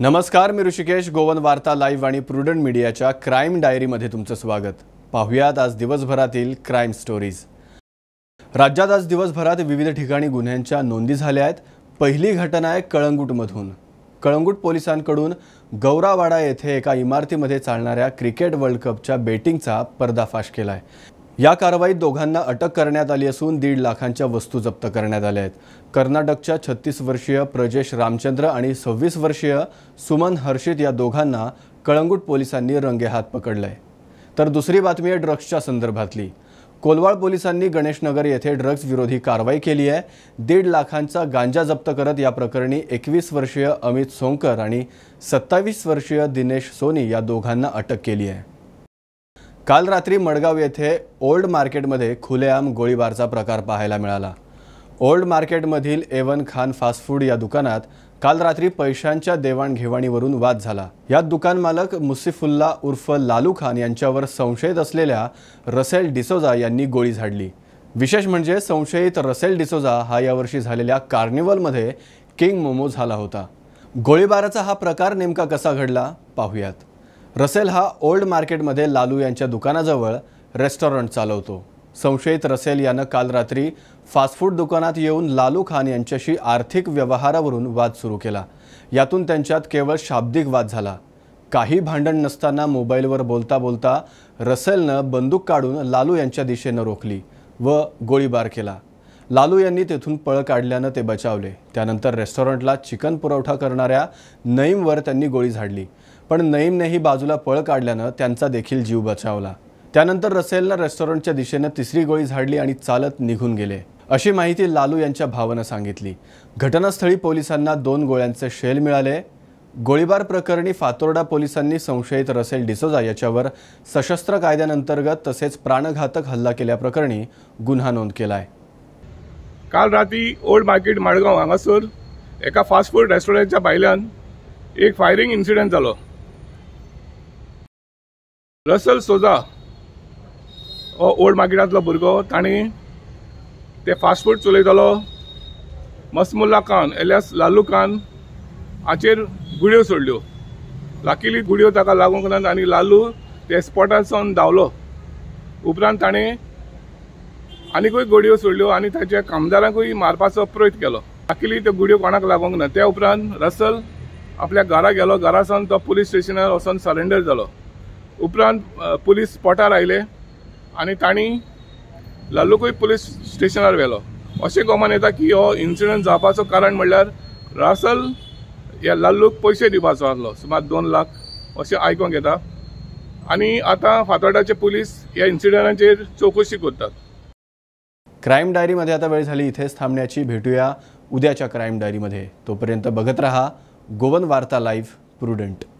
नमस्कार मी Rishikesh Goan Varta live आणि प्रुडंट मीडियाच्या क्राईम डायरीमध्ये तुमचं स्वागत पाहुयात आज दिवसभरातील क्राईम स्टोरीज राज्यात आज दिवसभरात विविध ठिकाणी गुन्ह्यांच्या नोंदी झाल्या आहेत पहिली घटना आहे कळंगूटमधून कळंगूट पोलिसांकडून गौरावाडा येथे एका इमारतीमध्ये चालणाऱ्या क्रिकेट वर्ल्ड कपच्या बेटिंगचा पर्दाफाश केला आहे या कारवाईत दोघांना अटक करण्यात आली असून दीड लाखांच्या वस्तू जप्त करण्यात आल्या आहेत कर्नाटकच्या छत्तीस वर्षीय प्रजेश रामचंद्र आणि सव्वीस वर्षीय सुमन हर्षित या दोघांना कळंगूट पोलिसांनी रंगेहात पकडलं आहे तर दुसरी बातमी आहे ड्रग्सच्या संदर्भातली कोलवाळ पोलिसांनी गणेशनगर येथे ड्रग्ज विरोधी कारवाई केली आहे दीड लाखांचा गांजा जप्त करत या प्रकरणी एकवीस वर्षीय अमित सोंकर आणि सत्तावीस वर्षीय दिनेश सोनी या दोघांना अटक केली आहे काल रात्री मडगाव येथे ओल्ड मार्केटमध्ये खुलेआम गोळीबारचा प्रकार पाहायला मिळाला ओल्ड मार्केटमधील एवन खान फास्ट फूड या दुकानात काल रात्री पैशांच्या देवाणघेवाणीवरून वाद झाला यात मालक मुसिफुल्ला उर्फ लालू खान यांच्यावर संशयित असलेल्या रसेल डिसोजा यांनी गोळी झाडली विशेष म्हणजे संशयित रसेल डिसोजा हा यावर्षी झालेल्या कार्निवलमध्ये किंग मोमो झाला होता गोळीबाराचा हा प्रकार नेमका कसा घडला पाहूयात रसेल हा ओल्ड मार्केटमध्ये लालू यांच्या दुकानाजवळ रेस्टॉरंट चालवतो संशयित रसेल यानं काल रात्री फास्ट फूड दुकानात येऊन लालू खान यांच्याशी आर्थिक व्यवहारावरून वाद सुरू केला यातून त्यांच्यात केवळ शाब्दिक वाद झाला काही भांडण नसताना मोबाईलवर बोलता बोलता रसेलनं बंदूक काढून लालू यांच्या दिशेनं रोखली व गोळीबार केला लालू यांनी तेथून पळ काढल्यानं ते बचावले त्यानंतर रेस्टॉरंटला चिकन पुरवठा करणाऱ्या नईमवर त्यांनी गोळी झाडली पण नईमनेही बाजूला पळ काढल्यानं त्यांचा देखील जीव बचावला त्यानंतर रसेलला रेस्टॉरंटच्या दिशेनं तिसरी गोळी झाडली आणि चालत निघून गेले अशी माहिती लालू यांच्या भावानं सांगितली घटनास्थळी पोलिसांना दोन गोळ्यांचे शेल मिळाले गोळीबार प्रकरणी फातोर्डा पोलिसांनी संशयित रसेल डिसोजा याच्यावर सशस्त्र कायद्याअंतर्गत तसेच प्राणघातक हल्ला केल्याप्रकरणी गुन्हा नोंद केला आहे काल रात्री ओल्ड मार्केट माळगाव हांगासर एका फास्ट फूड रेस्टॉरंटच्या भायल्यान एक फायरिंग इन्सिडेंट झाला रसल सोजा हो ओल्ड मार्केटांतलो भुरगो ताणी ते फास्ट फूड चलयतालो मसमुल्ला खान एलियास लालू खान हाचेर गुडयो सोडल्यो लाकिली गुडयो ताका लागूंक ना आनी लालू ते स्पॉटारसून धांवलो उपरांत ताणें आनीकूय गुडयो सोडल्यो आनी ताच्या कामदारांकूय मारपाचो प्रयत्न केलो लाकिली त्यो गुडयो कोणाक लागूंक ना त्या उपरांत रसल आपल्या घरा गेलो घरा सावन तो पुलीस स्टेशनार वचून सरेंडर जालो उपरांत पुलीस स्पॉटार आयले आनी तांणी लालुकूय पुलीस स्टेशनार व्हेलो अशें गोमान येता की हो इन्सिडंट जावपाचो कारण म्हणल्यार रासल ह्या लाल्लूक पयशे दिवपाचो आसलो सुमार दोन लाख अशें आयकूंक येता आनी आतां फातोडाचे पुलीस ह्या इन्सिडंटाचेर चौकशी करतात क्राईम डायरीमध्ये आता वेळ झाली इथेच थांबण्याची भेटूया उद्याच्या क्राईम डायरीमध्ये तोपर्यंत बघत रहा गोवन वार्ता लाईव्ह प्रुडंट